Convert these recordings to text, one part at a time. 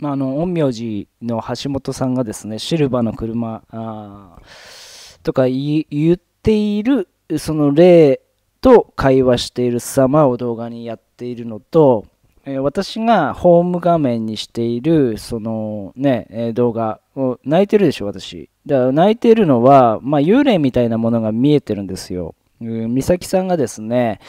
まあ、の陰陽師の橋本さんがですねシルバーの車とか言っているその例と会話している様を動画にやっているのと、えー、私がホーム画面にしているそのね、動画を泣いてるでしょ私だから泣いてるのは、まあ、幽霊みたいなものが見えてるんですよ、うん、美咲さんがですね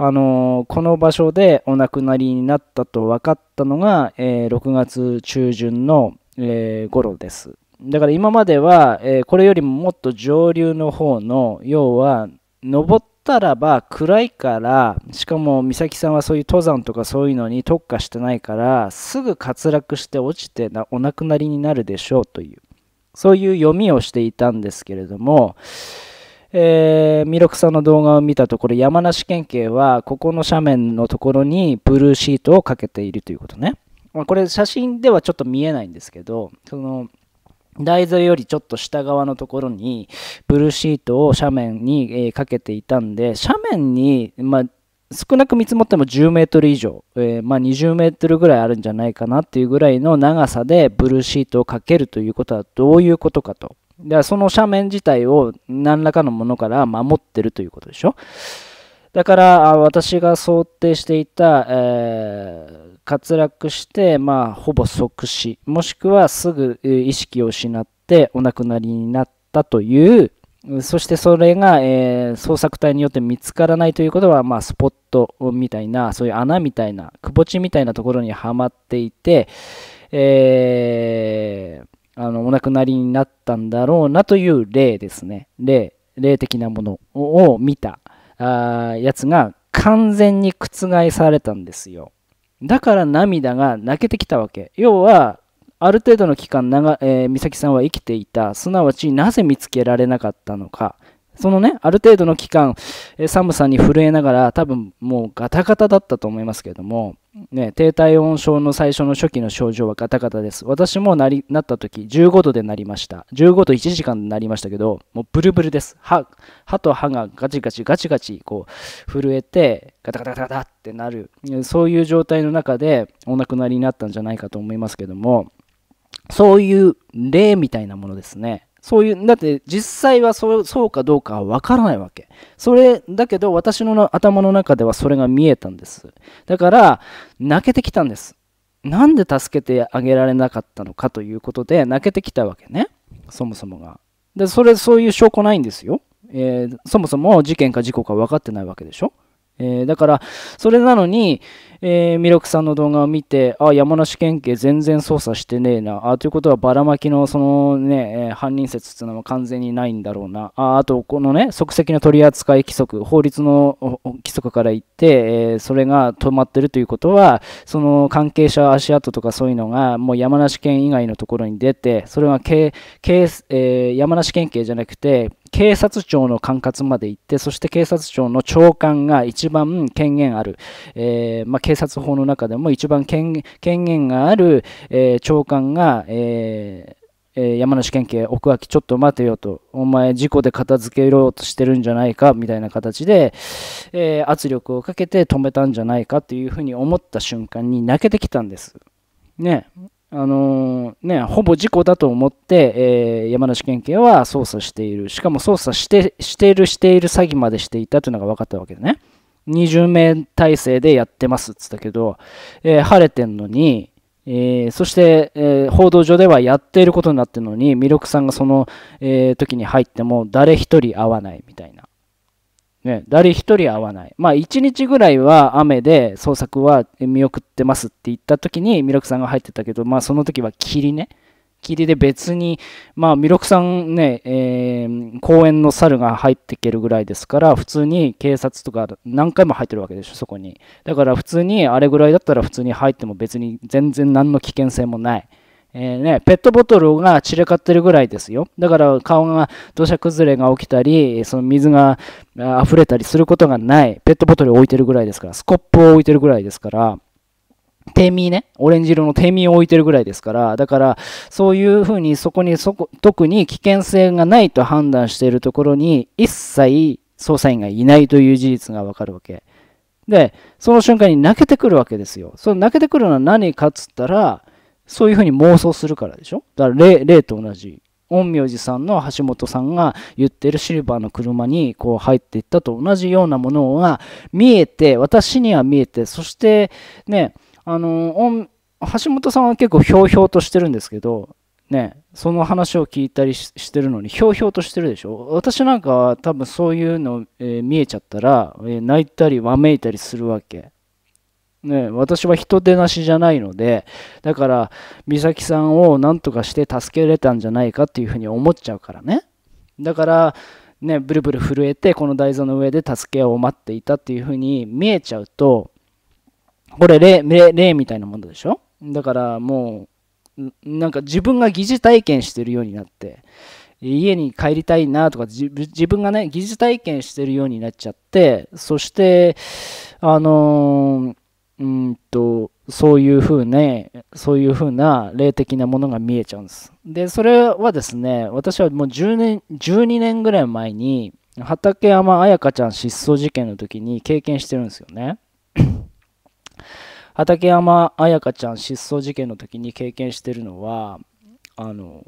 あのこの場所でお亡くなりになったと分かったのが、えー、6月中旬の、えー、頃です。だから今までは、えー、これよりももっと上流の方の要は登ったらば暗いからしかも美咲さんはそういう登山とかそういうのに特化してないからすぐ滑落して落ちてお亡くなりになるでしょうというそういう読みをしていたんですけれどもえー、ミロクさんの動画を見たところ、山梨県警は、ここの斜面のところにブルーシートをかけているということね。まあ、これ、写真ではちょっと見えないんですけど、その、台座よりちょっと下側のところに、ブルーシートを斜面に、えー、かけていたんで、斜面に、まあ、少なく見積もっても10メートル以上、えー、まあ、20メートルぐらいあるんじゃないかなっていうぐらいの長さでブルーシートをかけるということはどういうことかと。だかその斜面自体を何らかのものから守ってるということでしょだから私が想定していた、えー、滑落して、まあ、ほぼ即死もしくはすぐ意識を失ってお亡くなりになったというそしてそれが、えー、捜索隊によって見つからないということは、まあ、スポットみたいなそういう穴みたいなくぼ地みたいなところにはまっていて、えーあのお亡くなりになったんだろうなという例ですね例霊的なものを見たあやつが完全に覆されたんですよだから涙が泣けてきたわけ要はある程度の期間長、えー、美咲さんは生きていたすなわちなぜ見つけられなかったのかそのねある程度の期間、え寒さに震えながら多分もうガタガタだったと思いますけれどもね、低体温症の最初の初期の症状はガタガタです。私もなりなった時15度でなりました。15度1時間でなりましたけど、もうブルブルです。歯歯と歯がガチガチガチガチこう震えて、ガタガタガタガタってなる、そういう状態の中でお亡くなりになったんじゃないかと思いますけども、そういう例みたいなものですね。そういう、だって実際はそうそうかどうかはわからないわけ。それ、だけど私の頭の中ではそれが見えたんです。だから、泣けてきたんです。なんで助けてあげられなかったのかということで泣けてきたわけね。そもそもが。で、それ、そういう証拠ないんですよ。えー、そもそも事件か事故か分かってないわけでしょ。えー、だから、それなのに、えー、ミさんの動画を見て、あ、山梨県警全然捜査してねえな、あ、ということはばらまきのそのね、えー、犯人説っていうのは完全にないんだろうな、あ、あとこのね、即席の取り扱い規則、法律の規則から言って、えー、それが止まってるということは、その関係者足跡とかそういうのが、もう山梨県以外のところに出て、それが、えー、山梨県警じゃなくて、警察庁の管轄まで行って、そして警察庁の長官が一番権限ある、えー、まあ、警察法の中でも一番権限がある、えー、長官が、えーえ山梨県警奥脇ちょっと待てよとお前事故で片付けようとしてるんじゃないかみたいな形で、え圧力をかけて止めたんじゃないかっていうふうに思った瞬間に泣けてきたんですねあのね、ほぼ事故だと思って、えー、山梨県警は捜査している。しかも捜査してしている、している詐欺までしていたというのが分かったわけでね。20名体制でやってますっつったけど、えー、晴れてんのに、えー、そして、え報道上ではやっていることになってるのに、弥勒さんがその、え時に入っても誰一人会わないみたいな。ね、誰一人会わない。まあ、1日ぐらいは雨で捜索は見送ってますって言った時に、弥勒さんが入ってたけど、まあ、その時は霧ね。霧で別に、まあ、弥勒さんね、えー、公園の猿が入っていけるぐらいですから、普通に警察とか何回も入ってるわけでしょ、そこに。だから普通に、あれぐらいだったら普通に入っても別に全然何の危険性もない。えーね、ペットボトルが散らかってるぐらいですよ。だから顔が土砂崩れが起きたり、その水が溢れたりすることがない。ペットボトルを置いてるぐらいですから、スコップを置いてるぐらいですから、低ミね、オレンジ色の低ミを置いてるぐらいですから、だから、そういうふうにそこにそこ、特に危険性がないと判断しているところに、一切捜査員がいないという事実がわかるわけ。で、その瞬間に泣けてくるわけですよ。その泣けてくるのは何かっつったら、そういうふうに妄想するからでしょだから例と同じ。陰陽師さんの橋本さんが言ってるシルバーの車にこう入っていったと同じようなものが見えて、私には見えて、そしてね、あの、橋本さんは結構ひょうひょうとしてるんですけど、ね、その話を聞いたりしてるのにひょうひょうとしてるでしょ私なんかは多分そういうの、えー、見えちゃったら、えー、泣いたりわめいたりするわけね、私は人手なしじゃないのでだから美咲さんを何とかして助けれたんじゃないかっていうふうに思っちゃうからねだからねブルブル震えてこの台座の上で助けを待っていたっていうふうに見えちゃうとこれ例霊みたいなものでしょだからもうなんか自分が疑似体験してるようになって家に帰りたいなとか自分がね疑似体験してるようになっちゃってそしてあのーうんとそういうふうねそういうふうな霊的なものが見えちゃうんですでそれはですね私はもう10年12年ぐらい前に畠山彩香ちゃん失踪事件の時に経験してるんですよね 畠山彩香ちゃん失踪事件の時に経験してるのはあの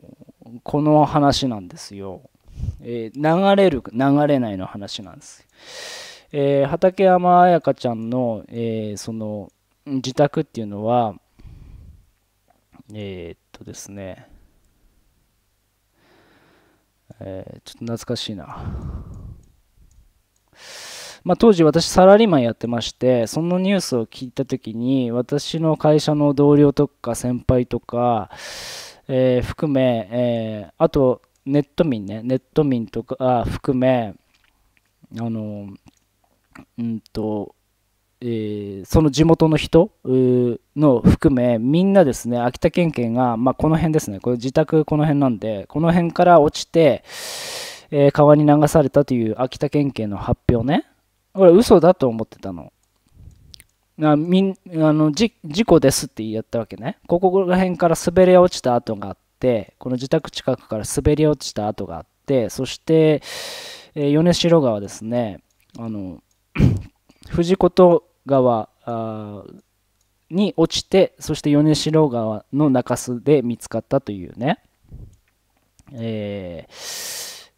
この話なんですよ、えー、流れる流れないの話なんですえー、畠山彩香ちゃんの、えー、その自宅っていうのは、えー、っとですね、えー、ちょっと懐かしいな。まあ、当時私サラリーマンやってましてそのニュースを聞いた時に私の会社の同僚とか先輩とか、えー、含め、えー、あとネット民ねネット民とか含めあのうんとえー、その地元の人の含めみんなですね秋田県警が、まあ、この辺ですねこれ自宅この辺なんでこの辺から落ちて、えー、川に流されたという秋田県警の発表ねこれ嘘だと思ってたのあみんあの事故ですって言ったわけねここら辺から滑り落ちた跡があってこの自宅近くから滑り落ちた跡があってそして、えー、米代川ですねあの 藤琴川に落ちてそして米城川の中州で見つかったというね、えー、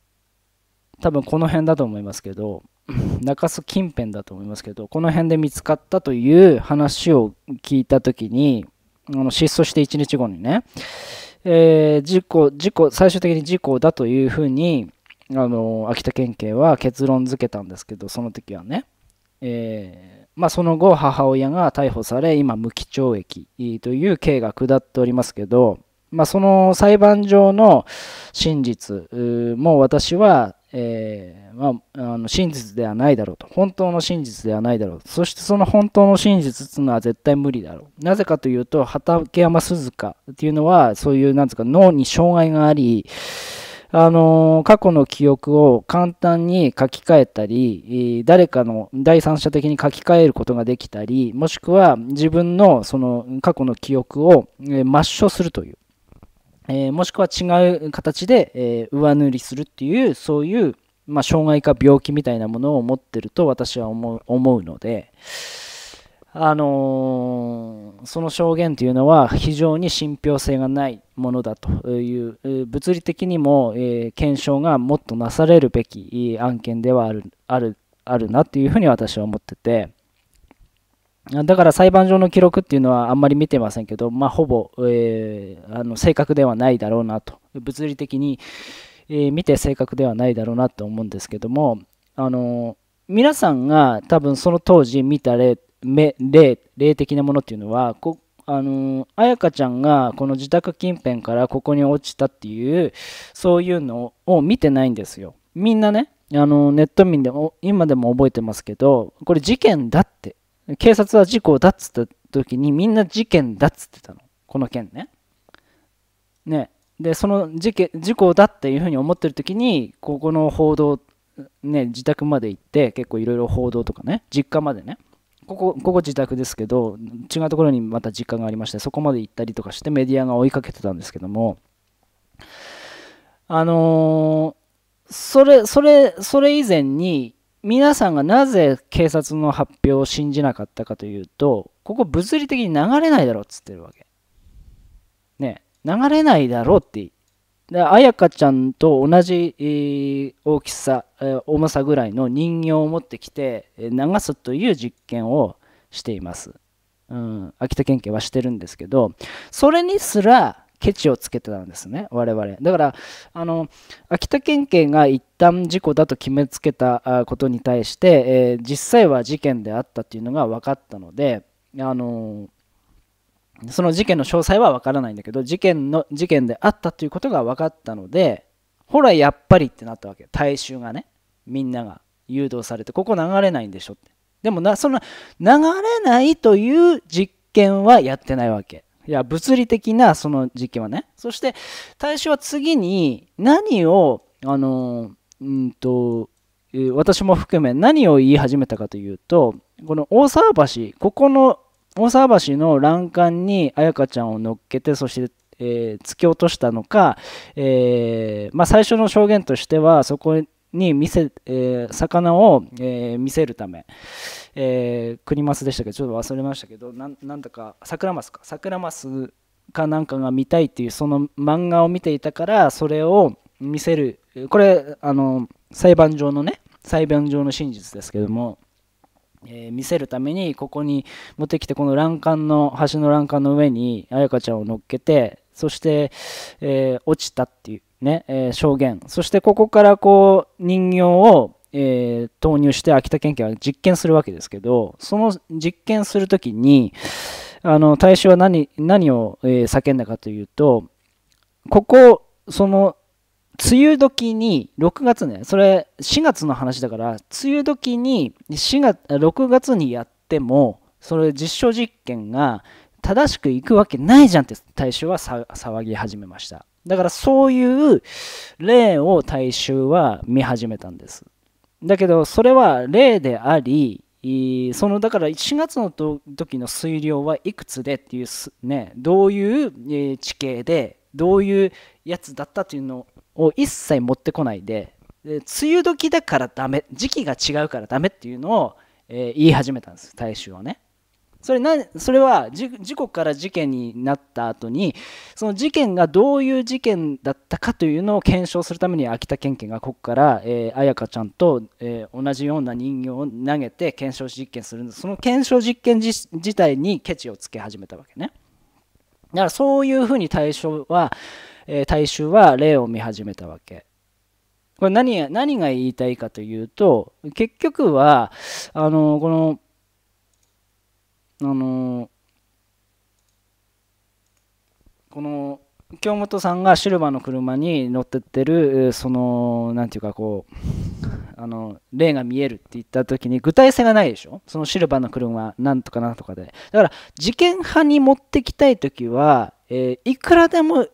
多分この辺だと思いますけど 中州近辺だと思いますけどこの辺で見つかったという話を聞いた時にあの失踪して1日後にね、えー、事故事故最終的に事故だというふうにあの秋田県警は結論付けたんですけどその時はねえー、まあ、その後母親が逮捕され今無期懲役という刑が下っておりますけど、まあ、その裁判上の真実も私は、えー、まあ、あの真実ではないだろうと本当の真実ではないだろうそしてその本当の真実っていうのは絶対無理だろうなぜかというと畠山鈴香っていうのはそういうなんでか脳に障害がありあの過去の記憶を簡単に書き換えたり誰かの第三者的に書き換えることができたりもしくは自分のその過去の記憶を抹消するという、えもしくは違う形で、上塗りするっていうそういう、ま障害か病気みたいなものを持ってると私は思うので。あのー、その証言というのは非常に信憑性がないものだという物理的にも、えー、検証がもっとなされるべき案件ではあるあるあるなというふうに私は思っててだから裁判上の記録っていうのはあんまり見てませんけど、まあ、ほぼ、えー、あの正確ではないだろうなと物理的に、え見て正確ではないだろうなと思うんですけどもあの皆さんが多分その当時見た例目霊霊的なものっていうのはこあの彩香ちゃんがこの自宅近辺からここに落ちたっていうそういうのを見てないんですよみんなねあのネット民でも今でも覚えてますけどこれ事件だって警察は事故だっつった時にみんな事件だっつってたのこの件ねねでその事件事故だっていうふうに思ってる時にここの報道ね自宅まで行って結構いろいろ報道とかね実家までねここここ自宅ですけど違うところにまた実家がありましてそこまで行ったりとかしてメディアが追いかけてたんですけどもあのー、それそれそれ以前に皆さんがなぜ警察の発表を信じなかったかというとここ物理的に流れないだろうっつってるわけね流れないだろうってやかちゃんと同じ大きさ、重さぐらいの人形を持ってきて流すという実験をしています。うん、秋田県警はしてるんですけど、それにすらケチをつけてたんですね、我々。だから、あの秋田県警が一旦事故だと決めつけたことに対して、えー、実際は事件であったっていうのが分かったので、あのーその事件の詳細は分からないんだけど事件の事件であったということが分かったのでほらやっぱりってなったわけ大衆がねみんなが誘導されてここ流れないんでしょってでもなその流れないという実験はやってないわけいや物理的なその実験はねそして大衆は次に何をあのうんと私も含め何を言い始めたかというとこの大沢橋ここの大沢橋の欄干に彩香ちゃんを乗っけてそして、えー、突き落としたのか、えー、まあ、最初の証言としてはそこに見せ、えー、魚を、え見せるため、えー、クニマスでしたけどちょっと忘れましたけどなんだか桜マスか桜マスかなんかが見たいっていうその漫画を見ていたからそれを見せるこれあの裁判上のね裁判上の真実ですけども。うんえー、見せるためにここに持ってきてこの欄干の橋の欄干の上に彩香ちゃんを乗っけてそして、えー、落ちたっていうね、えー、証言そしてここからこう人形を、え投入して秋田県警は実験するわけですけどその実験する時にあの大衆は何何を、え叫んだかというとここその梅雨時に6月ねそれ4月の話だから梅雨時に4月6月にやってもそれ実証実験が正しくいくわけないじゃんって大衆は騒ぎ始めましただからそういう例を大衆は見始めたんですだけどそれは例でありそのだから4月の時の水量はいくつでっていうねどういう地形でどういうやつだったっていうのを一切持ってこないでで梅雨時だからダメ時期が違うからダメっていうのを、えー、言い始めたんです大衆はねそれなそれは事故から事件になった後にその事件がどういう事件だったかというのを検証するために秋田県警がここから、えー、彩香ちゃんと、えー、同じような人形を投げて検証実験するんですその検証実験自自体にケチをつけ始めたわけねだからそういうふうに対象はえー、大衆は霊を見始めたわけ。これ何何が言いたいかというと結局はあのこのあのこの京本さんがシルバーの車に乗ってってるその何ていうかこうあの霊が見えるって言った時に具体性がないでしょそのシルバーの車なんとかなんとかでだから事件派に持ってきたい時は、えー、いくらでも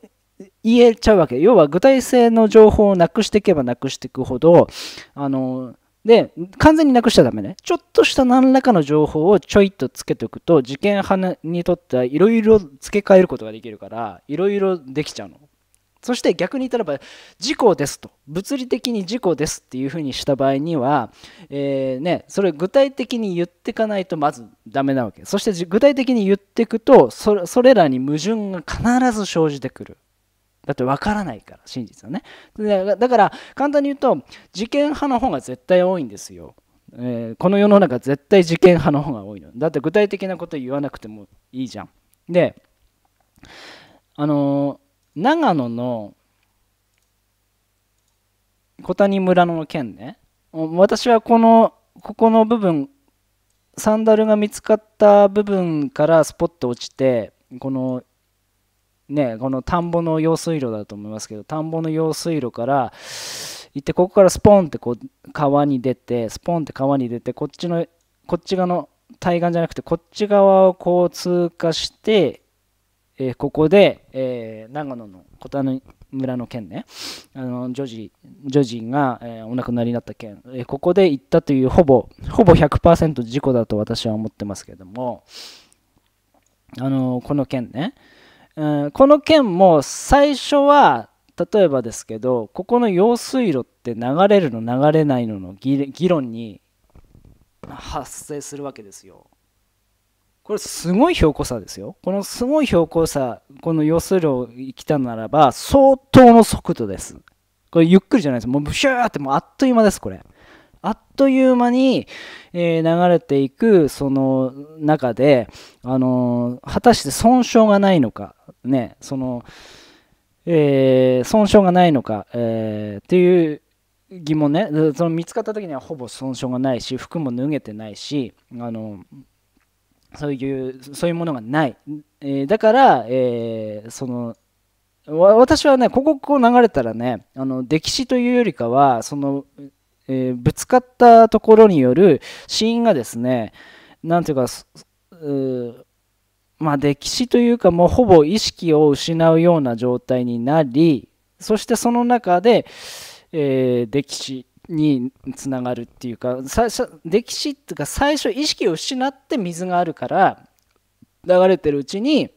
言えちゃうわけ要は具体性の情報をなくしていけばなくしていくほどあので完全になくしちゃダメねちょっとした何らかの情報をちょいとつけておくと事件派にとってはいろいろ付け替えることができるからいろいろできちゃうのそして逆に言ったらば事故ですと物理的に事故ですっていうふうにした場合には、えーね、それ具体的に言っていかないとまずダメなわけそして具体的に言っていくとそれらに矛盾が必ず生じてくるだって分からないから真実はねだから簡単に言うと事件派の方が絶対多いんですよえー、この世の中絶対事件派の方が多いのだって具体的なこと言わなくてもいいじゃんであのー、長野の小谷村の件ね私はこのここの部分サンダルが見つかった部分からスポッと落ちてこのねこの田んぼの用水路だと思いますけど田んぼの用水路から行ってここからスポンってこう川に出てスポンって川に出てこっちのこっち側の対岸じゃなくてこっち側をこう通過して、えー、ここで、えー、長野の小谷村の件ねあの女児女児が、えー、お亡くなりになった件、えここで行ったというほぼほぼ100%事故だと私は思ってますけどもあのこの件ね、うん、この件も最初は例えばですけどここの用水路って流れるの流れないのの議論に発生するわけですよ。これすごい標高差ですよ。このすごい標高差この用水路来たならば相当の速度です。これゆっくりじゃないです。もうブシューってもうあっという間ですこれ。あっという間に、え流れていくその中で、あの果たして損傷がないのか、ね、その、え損傷がないのか、えっていう疑問ねその見つかった時にはほぼ損傷がないし服も脱げてないし、あのそういうそういうものがない、えー、だから、えー、その私はねこここう流れたらねあの歴史というよりかはそのえー、ぶつかったところによる死因がですね何ていうかうまあ歴史というかもうほぼ意識を失うような状態になりそしてその中で、えー、歴史につながるっていうか最初歴史っていうか最初意識を失って水があるから流れてるうちに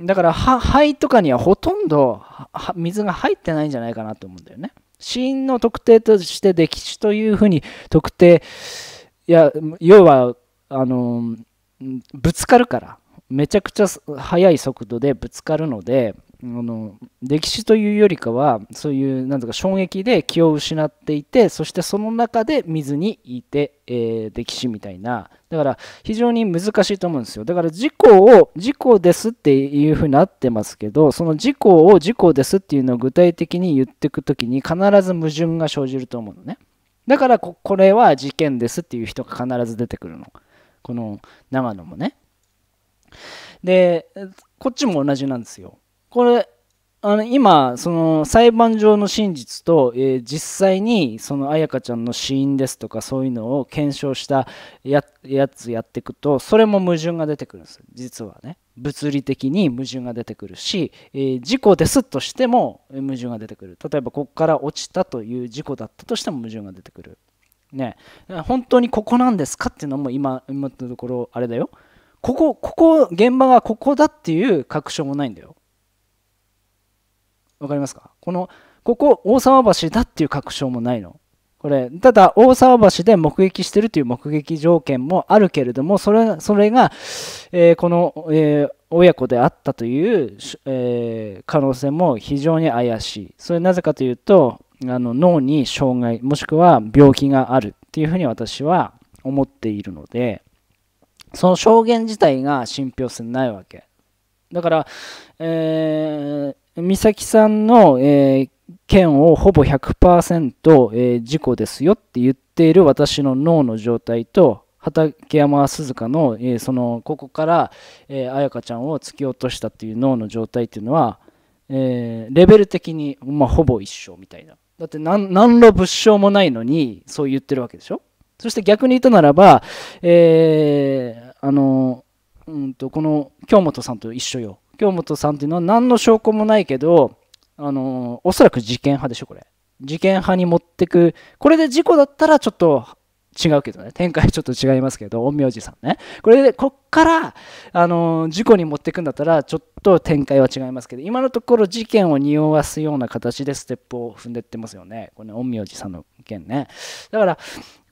だから肺とかにはほとんど水が入ってないんじゃないかなと思うんだよね。死因の特定として溺死というふうに特定いや要はあのぶつかるからめちゃくちゃ速い速度でぶつかるのであの歴史というよりかはそういうなんとか衝撃で気を失っていてそしてその中で見ずにいて、えー、歴史みたいなだから非常に難しいと思うんですよだから事故を事故ですっていうふうになってますけどその事故を事故ですっていうのを具体的に言っていく時に必ず矛盾が生じると思うのねだからここれは事件ですっていう人が必ず出てくるのこの長野もねでこっちも同じなんですよこれあの今その裁判上の真実と、えー、実際にその彩香ちゃんの死因ですとかそういうのを検証したやつやっていくとそれも矛盾が出てくるんです実はね物理的に矛盾が出てくるし、えー、事故ですとしても矛盾が出てくる例えばここから落ちたという事故だったとしても矛盾が出てくるね本当にここなんですかっていうのも今今のところあれだよここここ現場がここだっていう確証もないんだよわかりますかこの、ここ大沢橋だっていう確証もないの。これ、ただ大沢橋で目撃してるという目撃条件もあるけれども、それそれが、えー、この、えー、親子であったという、えー、可能性も非常に怪しい。それなぜかというと、あの脳に障害、もしくは病気があるっていうふうに私は思っているので、その証言自体が信憑性ないわけ。だから、えー、美咲さんの、えー、件をほぼ100%、えー、事故ですよって言っている私の脳の状態と畠山鈴香の、えー、そのここから、えー、彩香ちゃんを突き落としたっていう脳の状態っていうのは、えー、レベル的に、まあ、ほぼ一緒みたいなだって何の物証もないのにそう言ってるわけでしょそして逆に言ったならば、えー、あのうんとこの京本さんと一緒よ京本さんっていうのは何の証拠もないけどあのおそらく事件派でしょこれ事件派に持ってくこれで事故だったらちょっと違うけどね展開ちょっと違いますけど陰陽師さんねこれでこっからあの事故に持ってくんだったらちょっと展開は違いますけど今のところ事件を匂わすような形でステップを踏んでってますよねこれ陰陽師さんの件ねだから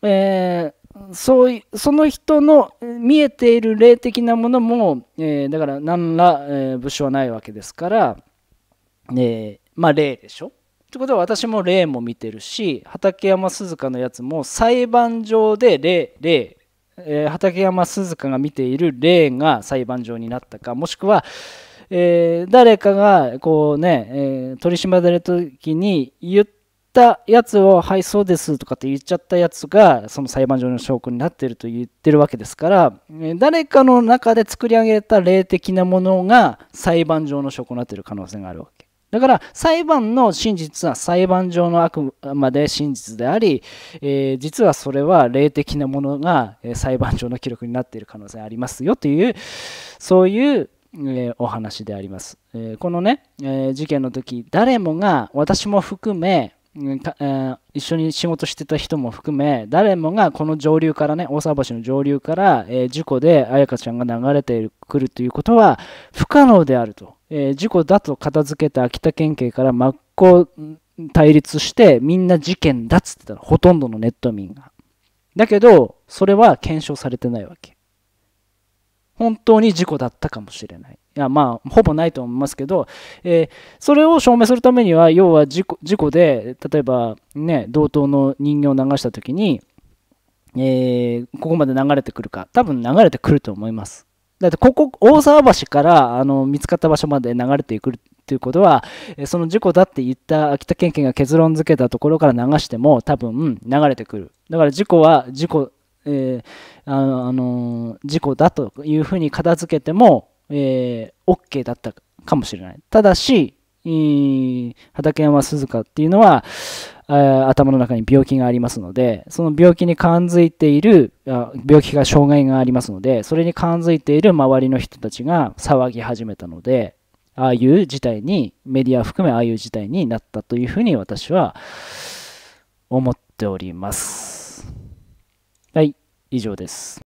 えーそうその人の見えている霊的なものも、えー、だから何ら、えー、物証はないわけですから、えー、まあ霊でしょということは私も霊も見てるし畠山鈴鹿のやつも裁判上で霊霊、畠山鈴鹿が見ている霊が裁判上になったかもしくは、えー、誰かがこうね、えー、取り締まれる時に言ったったやつを「はいそうです」とかって言っちゃったやつがその裁判上の証拠になっていると言ってるわけですから誰かの中で作り上げた霊的なものが裁判上の証拠になっている可能性があるわけ。だから裁判の真実は裁判上のあくまで真実であり、えー、実はそれは霊的なものが裁判上の記録になっている可能性ありますよというそういうえお話であります。えこのね、え事件の時誰もが私も含め一緒に仕事してた人も含め誰もがこの上流からね大沢橋の上流から、えー、事故で彩香ちゃんが流れてくるということは不可能であると、えー、事故だと片付けた秋田県警から真っ向対立してみんな事件だっつってたのほとんどのネット民がだけどそれは検証されてないわけ本当に事故だったかもしれない。いやまあほぼないと思いますけど、えー、それを証明するためには要は事故事故で例えばね同等の人形を流した時に、えー、ここまで流れてくるか多分流れてくると思います。だってここ大沢橋からあの見つかった場所まで流れてくるっていうことはその事故だって言った秋田県警が結論付けたところから流しても多分流れてくるだから事故は事故えー、ああの事故だというふうに片付けても、えー、OK だったかもしれない。ただし、畠山鈴鹿っていうのは、頭の中に病気がありますのでその病気に感づいている病気が障害がありますのでそれに感づいている周りの人たちが騒ぎ始めたのでああいう事態にメディア含めああいう事態になったというふうに私は思っております。はい、以上です。